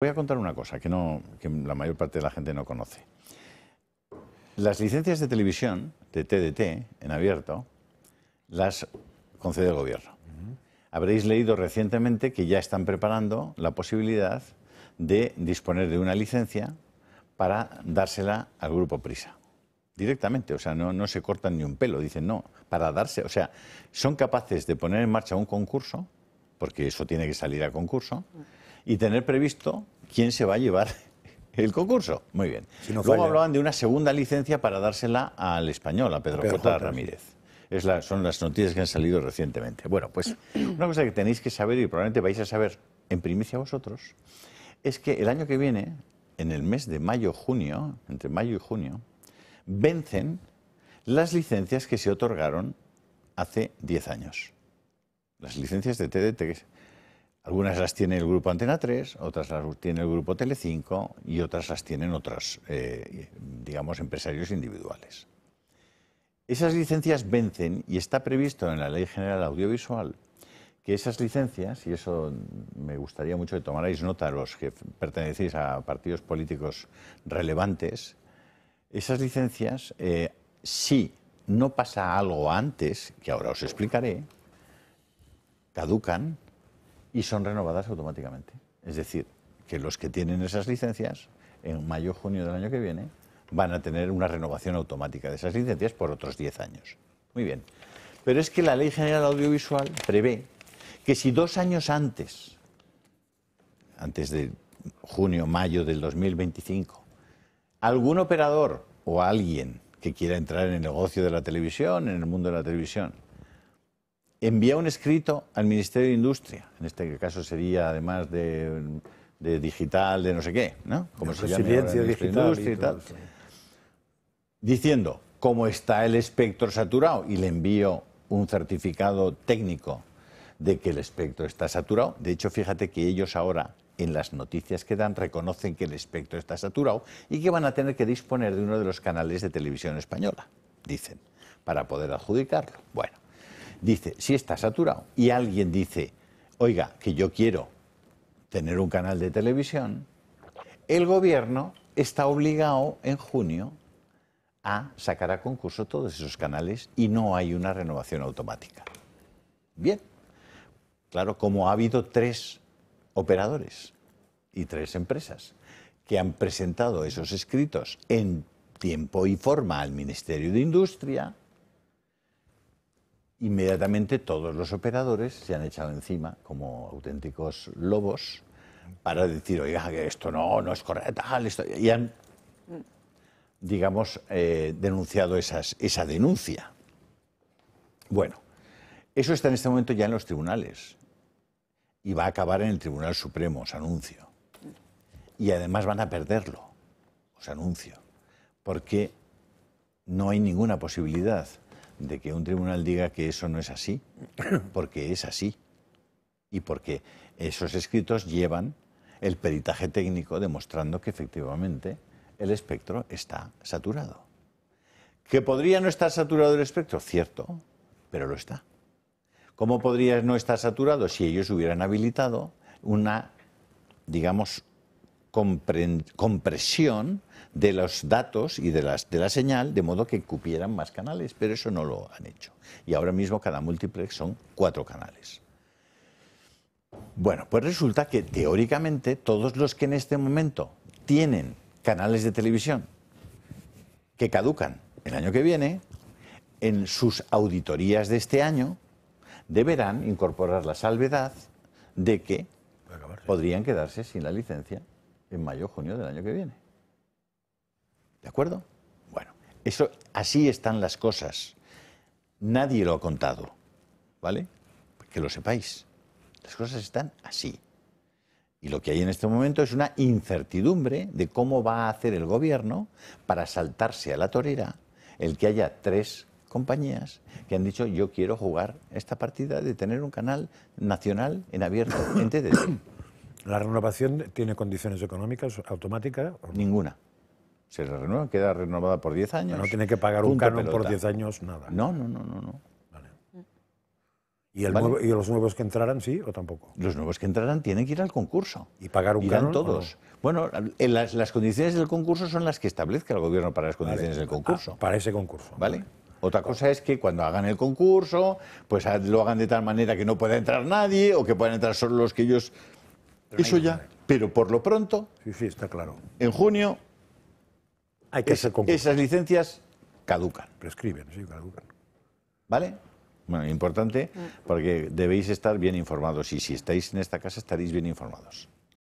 Voy a contar una cosa que, no, que la mayor parte de la gente no conoce. Las licencias de televisión, de TDT, en abierto, las concede el gobierno. Habréis leído recientemente que ya están preparando la posibilidad de disponer de una licencia para dársela al grupo Prisa. Directamente, o sea, no, no se cortan ni un pelo, dicen no, para darse, o sea, son capaces de poner en marcha un concurso, porque eso tiene que salir a concurso y tener previsto quién se va a llevar el concurso. Muy bien. Luego hablaban de una segunda licencia para dársela al español, a Pedro, Ramírez. Es son las noticias que han salido recientemente. Bueno, pues una cosa que tenéis que saber y probablemente vais a saber en primicia vosotros, es que el año que viene, en el mes de mayo-junio, entre mayo y junio, vencen las licencias que se otorgaron hace 10 años. Las licencias de TDT, algunas las tiene el grupo Antena 3, otras las tiene el grupo Tele tele5 y otras las tienen otros, eh, digamos, empresarios individuales. Esas licencias vencen y está previsto en la Ley General Audiovisual que esas licencias, y eso me gustaría mucho que tomarais nota los que pertenecéis a partidos políticos relevantes, esas licencias, eh, si no pasa algo antes, que ahora os explicaré, caducan y son renovadas automáticamente. Es decir, que los que tienen esas licencias, en mayo junio del año que viene, van a tener una renovación automática de esas licencias por otros 10 años. Muy bien. Pero es que la Ley General Audiovisual prevé que si dos años antes, antes de junio, mayo del 2025, algún operador o alguien que quiera entrar en el negocio de la televisión, en el mundo de la televisión, envía un escrito al Ministerio de Industria, en este caso sería además de, digital, de no sé qué, ¿no? Como se llama digital de y tal, diciendo cómo está el espectro saturado y le envío un certificado técnico de que el espectro está saturado. De hecho, fíjate que ellos ahora en las noticias que dan reconocen que el espectro está saturado y que van a tener que disponer de uno de los canales de televisión española, dicen, para poder adjudicarlo. Bueno, dice, si está saturado y alguien dice, oiga, que yo quiero tener un canal de televisión, el gobierno está obligado en junio a sacar a concurso todos esos canales y no hay una renovación automática. Bien, claro, como ha habido tres operadores y tres empresas que han presentado esos escritos en tiempo y forma al Ministerio de Industria, inmediatamente todos los operadores se han echado encima como auténticos lobos para decir, oiga, que esto no, no es correcto, esto... y han, digamos, eh, denunciado esa denuncia. Bueno, eso está en este momento ya en los tribunales y va a acabar en el Tribunal Supremo, os anuncio. Y además van a perderlo, os anuncio, porque no hay ninguna posibilidad de que un tribunal diga que eso no es así, porque es así. Y porque esos escritos llevan el peritaje técnico demostrando que efectivamente el espectro está saturado. ¿Que podría no estar saturado el espectro? Cierto, pero lo está. ¿Cómo podría no estar saturado si ellos hubieran habilitado una, digamos, compresión de los datos y de, las, de la señal, de modo que cupieran más canales, pero eso no lo han hecho. Y ahora mismo cada multiplex son cuatro canales. Bueno, pues resulta que teóricamente todos los que en este momento tienen canales de televisión que caducan el año que viene, en sus auditorías de este año deberán incorporar la salvedad de que podrían quedarse sin la licencia en mayo o junio del año que viene. ¿De acuerdo? Bueno, eso, así están las cosas. Nadie lo ha contado, ¿vale? Que lo sepáis. Las cosas están así. Y lo que hay en este momento es una incertidumbre de cómo va a hacer el gobierno para saltarse a la torera el que haya tres compañías que han dicho yo quiero jugar esta partida de tener un canal nacional en abierto en ¿La renovación tiene condiciones económicas automáticas? Ninguna. Se la renueva, queda renovada por 10 años. No tiene que pagar un canon por 10 años, nada. No, no, no, no. no. ¿Y, los nuevos que entrarán, sí o tampoco? Los nuevos que entrarán tienen que ir al concurso. ¿Y pagar un Irán canon? todos. Bueno, las, condiciones del concurso son las que establezca el gobierno para las condiciones del ah, concurso. para ese concurso. ¿Vale? Otra cosa es que cuando hagan el concurso, pues ah, lo hagan de tal manera que no pueda entrar nadie o que puedan entrar solo los que ellos eso ya. Pero por lo pronto. Sí, sí, está claro. En junio. Hay que esas licencias caducan. Prescriben, sí, caducan. ¿Vale? Bueno, importante, mm. porque debéis estar bien informados. Y si estáis en esta casa, estaréis bien informados.